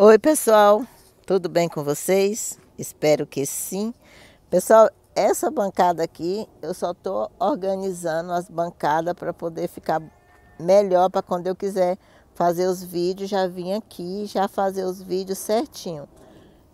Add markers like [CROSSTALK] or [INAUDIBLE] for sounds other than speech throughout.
Oi, pessoal, tudo bem com vocês? Espero que sim. Pessoal, essa bancada aqui eu só estou organizando as bancadas para poder ficar melhor para quando eu quiser fazer os vídeos, já vim aqui já fazer os vídeos certinho.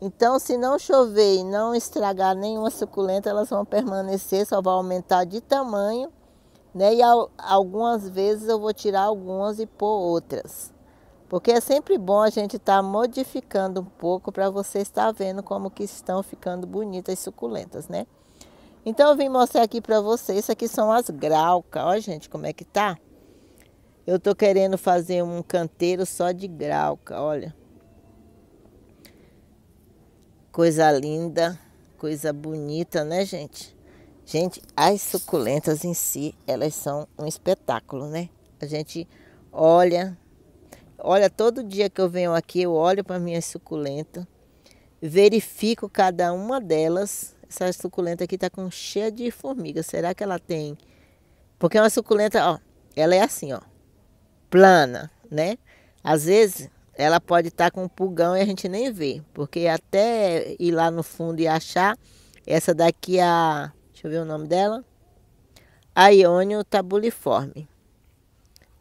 Então, se não chover e não estragar nenhuma suculenta, elas vão permanecer, só vai aumentar de tamanho, né? E algumas vezes eu vou tirar algumas e pôr outras. Porque é sempre bom a gente estar tá modificando um pouco para você estar vendo como que estão ficando bonitas e suculentas, né? Então eu vim mostrar aqui para vocês, isso aqui são as grauca, ó gente como é que tá. Eu tô querendo fazer um canteiro só de grauca, olha. Coisa linda, coisa bonita, né gente? Gente, as suculentas em si, elas são um espetáculo, né? A gente olha, Olha, todo dia que eu venho aqui, eu olho para minhas suculentas, verifico cada uma delas. Essa suculenta aqui está com cheia de formiga. Será que ela tem? Porque uma suculenta, ó, ela é assim, ó, plana, né? Às vezes ela pode estar tá com um pulgão e a gente nem vê, porque até ir lá no fundo e achar, essa daqui é a, deixa eu ver o nome dela, a tabuliforme.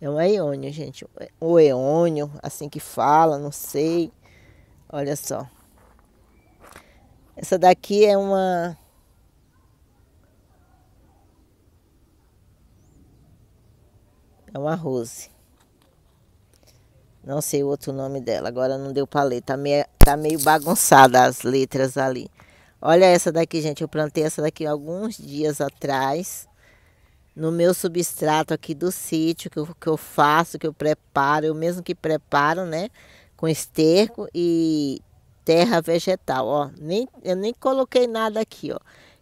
É um eônio, gente. O eônio, assim que fala, não sei. Olha só. Essa daqui é uma... É uma rose. Não sei o outro nome dela, agora não deu para ler. Tá meio, tá meio bagunçada as letras ali. Olha essa daqui, gente. Eu plantei essa daqui alguns dias atrás no meu substrato aqui do sítio, que eu, que eu faço, que eu preparo, eu mesmo que preparo, né? Com esterco e terra vegetal, ó. Nem, eu nem coloquei nada aqui, ó.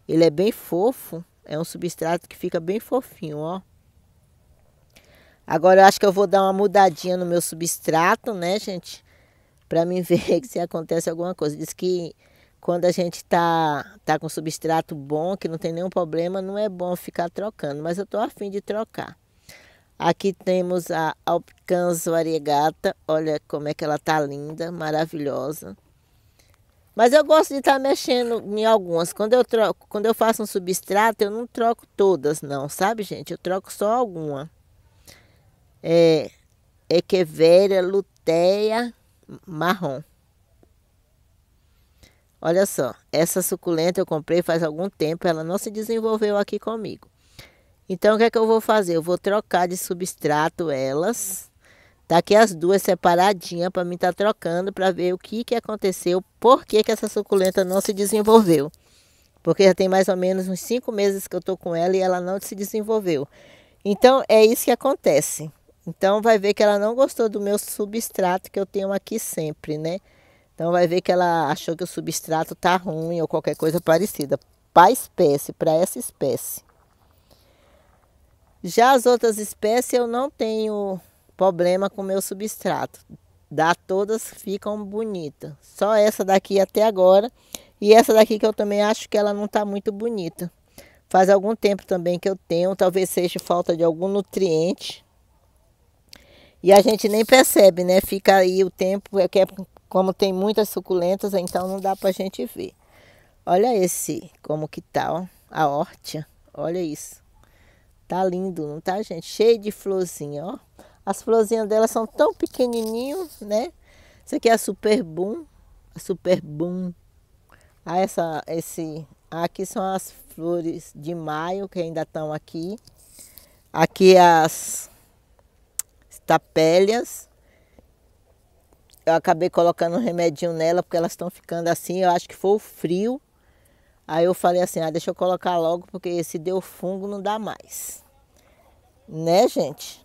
Ele é bem fofo, é um substrato que fica bem fofinho, ó. Agora eu acho que eu vou dar uma mudadinha no meu substrato, né, gente? Para mim [LAUGHS] ver se acontece alguma coisa. Diz que quando a gente tá, tá com substrato bom, que não tem nenhum problema, não é bom ficar trocando, mas eu estou afim de trocar. Aqui temos a Alpicans variegata, olha como é que ela tá linda, maravilhosa. Mas eu gosto de estar tá mexendo em algumas. Quando eu troco, quando eu faço um substrato, eu não troco todas, não, sabe, gente? Eu troco só alguma. É Echeveria luteia marrom. Olha só, essa suculenta eu comprei faz algum tempo, ela não se desenvolveu aqui comigo. Então, o que é que eu vou fazer? Eu vou trocar de substrato elas. Tá aqui as duas separadinhas para mim estar tá trocando para ver o que, que aconteceu, por que, que essa suculenta não se desenvolveu. Porque já tem mais ou menos uns cinco meses que eu tô com ela e ela não se desenvolveu. Então, é isso que acontece. Então, vai ver que ela não gostou do meu substrato que eu tenho aqui sempre, né? Então vai ver que ela achou que o substrato está ruim ou qualquer coisa parecida. Para espécie, para essa espécie. Já as outras espécies eu não tenho problema com o meu substrato. Dá todas ficam bonitas. Só essa daqui até agora. E essa daqui que eu também acho que ela não está muito bonita. Faz algum tempo também que eu tenho. Talvez seja falta de algum nutriente. E a gente nem percebe, né? Fica aí o tempo, é que é como tem muitas suculentas, então não dá para a gente ver. Olha esse, como que tá, ó, a horta. Olha isso. Tá lindo, não tá, gente? Cheio de florzinha, ó. As florzinhas delas são tão pequenininhas, né? Isso aqui é a Super Boom. A Super Boom. Ah, essa, esse, aqui são as flores de maio que ainda estão aqui. Aqui as estapélias eu acabei colocando um remedinho nela, porque elas estão ficando assim, eu acho que foi o frio. Aí eu falei assim, ah, deixa eu colocar logo, porque se deu fungo não dá mais. Né, gente?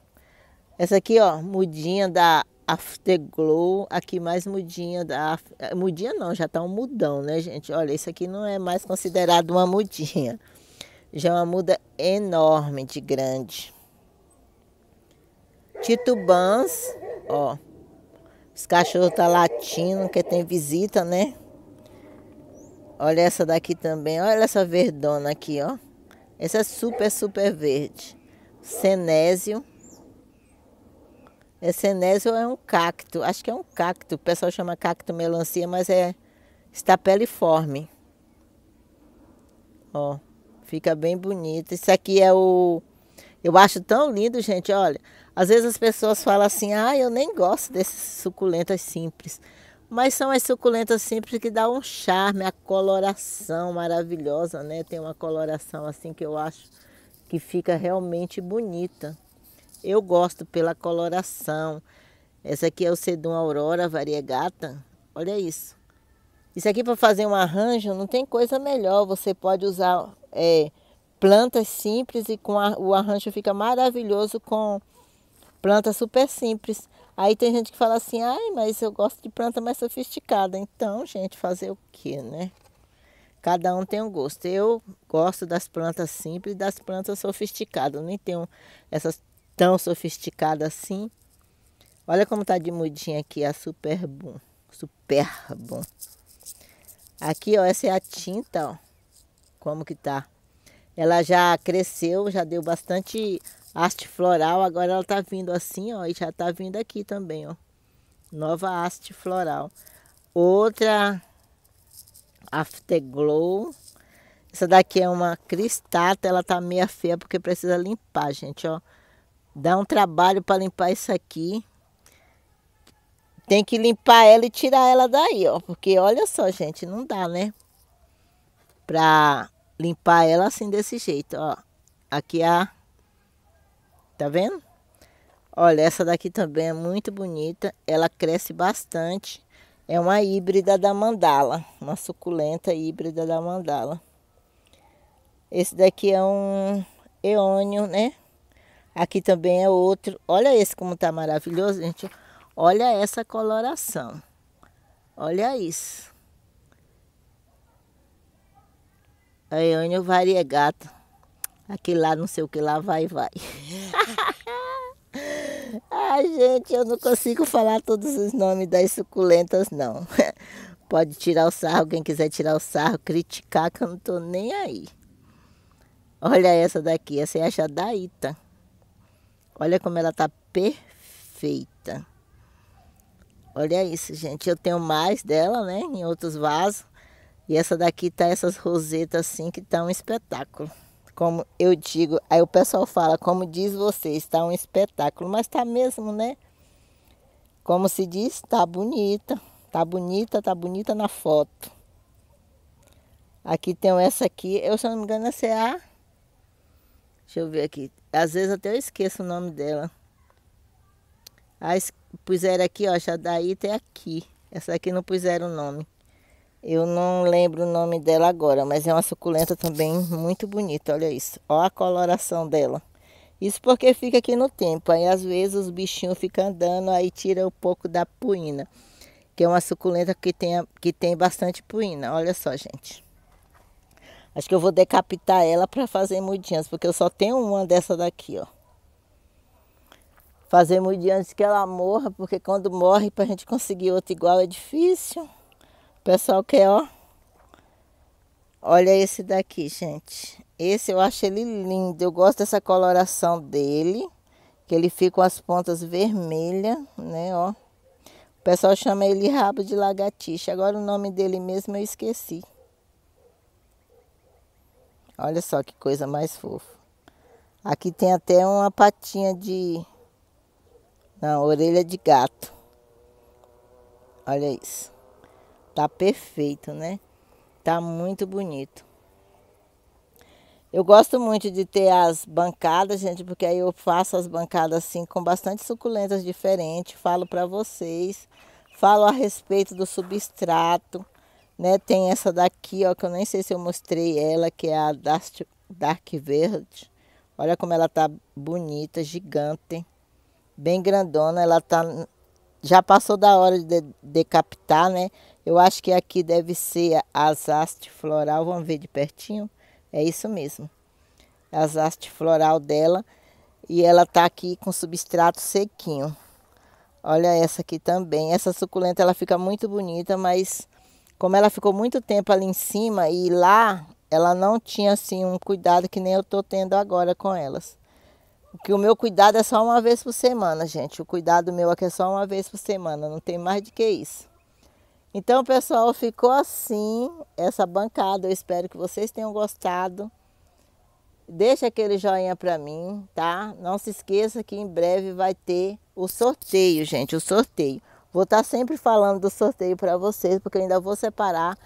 Essa aqui, ó, mudinha da Afterglow, aqui mais mudinha da... Mudinha não, já tá um mudão, né, gente? Olha, isso aqui não é mais considerado uma mudinha. Já é uma muda enorme de grande. Titubans, ó. Os cachorros estão tá latindo, porque tem visita, né? Olha essa daqui também. Olha essa verdona aqui, ó. Essa é super, super verde. Cenésio. Esse é, cenésio é um cacto. Acho que é um cacto. O pessoal chama cacto melancia, mas é estapeliforme. Ó, fica bem bonito. Isso aqui é o... Eu acho tão lindo, gente, olha. Às vezes as pessoas falam assim: ah, eu nem gosto dessas suculentas simples. Mas são as suculentas simples que dão um charme, a coloração maravilhosa, né? Tem uma coloração assim que eu acho que fica realmente bonita. Eu gosto pela coloração. Essa aqui é o Sedum Aurora variegata. Olha isso. Isso aqui para fazer um arranjo não tem coisa melhor. Você pode usar é, plantas simples e com a, o arranjo fica maravilhoso com Planta super simples. Aí tem gente que fala assim, ai, mas eu gosto de planta mais sofisticada. Então, gente, fazer o quê, né? Cada um tem um gosto. Eu gosto das plantas simples e das plantas sofisticadas. Eu nem tenho essas tão sofisticadas assim. Olha como tá de mudinha aqui a Super bom, Super bom. Aqui, ó, essa é a tinta, ó. Como que tá? Ela já cresceu, já deu bastante haste floral, agora ela tá vindo assim, ó, e já tá vindo aqui também, ó. Nova haste floral. Outra Afterglow. Essa daqui é uma cristata, ela tá meia feia porque precisa limpar, gente, ó. Dá um trabalho para limpar isso aqui. Tem que limpar ela e tirar ela daí, ó, porque olha só, gente, não dá, né? Pra limpar ela assim desse jeito, ó. Aqui é a Tá vendo? Olha, essa daqui também é muito bonita. Ela cresce bastante. É uma híbrida da mandala. Uma suculenta híbrida da mandala. Esse daqui é um eônio, né? Aqui também é outro. Olha esse como tá maravilhoso, gente. Olha essa coloração. Olha isso. A eônio variegata. Aqui lá, não sei o que lá, vai, vai. [LAUGHS] Ai, gente, eu não consigo falar todos os nomes das suculentas, não. [LAUGHS] Pode tirar o sarro, quem quiser tirar o sarro, criticar, que eu não tô nem aí. Olha essa daqui, essa é a Jadaíta. Olha como ela tá perfeita. Olha isso, gente. Eu tenho mais dela, né, em outros vasos. E essa daqui tá essas rosetas assim que tá um espetáculo como eu digo, aí o pessoal fala, como diz você, está um espetáculo, mas está mesmo, né? Como se diz, está bonita, está bonita, está bonita na foto. Aqui tem essa aqui, eu se não me engano essa é a... Deixa eu ver aqui, às vezes até eu esqueço o nome dela. Aí puseram aqui, ó, daí é aqui, essa aqui não puseram o nome. Eu não lembro o nome dela agora, mas é uma suculenta também muito bonita, olha isso. Olha a coloração dela. Isso porque fica aqui no tempo, aí às vezes os bichinhos ficam andando, aí tira um pouco da puína. que é uma suculenta que tem, que tem bastante puína. olha só, gente. Acho que eu vou decapitar ela para fazer mudinhas, porque eu só tenho uma dessa daqui, ó. Fazer mudinhas que ela morra, porque quando morre, para a gente conseguir outra igual é difícil pessoal quer, ó. Olha esse daqui, gente. Esse eu acho ele lindo. Eu gosto dessa coloração dele. Que ele fica com as pontas vermelhas, né, ó. O pessoal chama ele rabo de lagartixa. Agora o nome dele mesmo eu esqueci. Olha só que coisa mais fofa. Aqui tem até uma patinha de... Não, orelha de gato. Olha isso. Tá perfeito, né? Tá muito bonito. Eu gosto muito de ter as bancadas, gente, porque aí eu faço as bancadas assim com bastante suculentas diferentes, falo para vocês, falo a respeito do substrato, né? Tem essa daqui, ó, que eu nem sei se eu mostrei ela, que é a Dark Verde. Olha como ela tá bonita, gigante, bem grandona, ela tá já passou da hora de decapitar, né? Eu acho que aqui deve ser hastes floral, vamos ver de pertinho. É isso mesmo. hastes floral dela e ela tá aqui com substrato sequinho. Olha essa aqui também. Essa suculenta ela fica muito bonita, mas como ela ficou muito tempo ali em cima e lá ela não tinha assim um cuidado que nem eu tô tendo agora com elas. Que o meu cuidado é só uma vez por semana, gente. O cuidado meu aqui é só uma vez por semana, não tem mais do que isso. Então, pessoal, ficou assim essa bancada. Eu espero que vocês tenham gostado. Deixa aquele joinha para mim, tá? Não se esqueça que em breve vai ter o sorteio, gente, o sorteio. Vou estar tá sempre falando do sorteio para vocês, porque eu ainda vou separar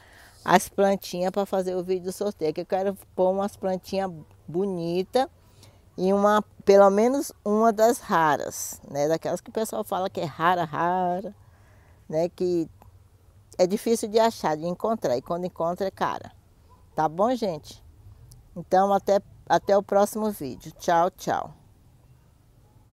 as plantinhas para fazer o vídeo do sorteio. Que eu quero pôr umas plantinhas bonitas e uma, pelo menos uma das raras, né? Daquelas que o pessoal fala que é rara, rara, né? Que é difícil de achar, de encontrar, e quando encontra é cara. Tá bom, gente? Então, até, até o próximo vídeo. Tchau, tchau.